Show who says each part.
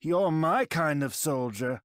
Speaker 1: You're my kind of soldier.